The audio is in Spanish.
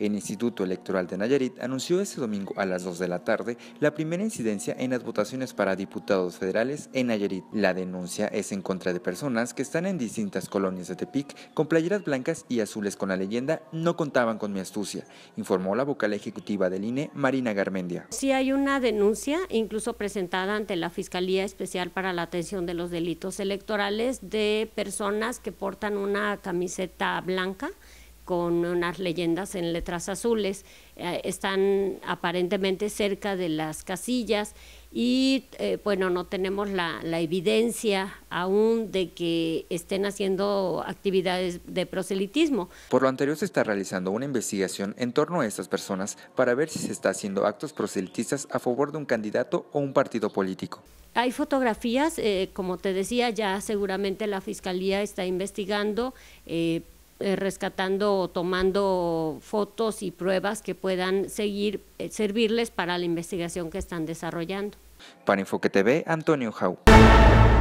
El Instituto Electoral de Nayarit anunció este domingo a las 2 de la tarde la primera incidencia en las votaciones para diputados federales en Nayarit. La denuncia es en contra de personas que están en distintas colonias de Tepic con playeras blancas y azules con la leyenda No contaban con mi astucia, informó la vocal ejecutiva del INE, Marina Garmendia. Si hay una denuncia, incluso presentada ante la Fiscalía Especial para la Atención de los Delitos Electorales, de personas que portan una camiseta blanca con unas leyendas en letras azules. Eh, están aparentemente cerca de las casillas y eh, bueno, no tenemos la, evidencia aún de que estén haciendo actividades de proselitismo. Por lo anterior se está realizando una investigación en torno a estas personas para ver si se está haciendo actos proselitistas a favor de un candidato o un partido político. Hay fotografías, eh, como te decía, ya seguramente la Fiscalía está investigando. Eh, rescatando o tomando fotos y pruebas que puedan seguir, eh, servirles para la investigación que están desarrollando. Para TV, Antonio Jau.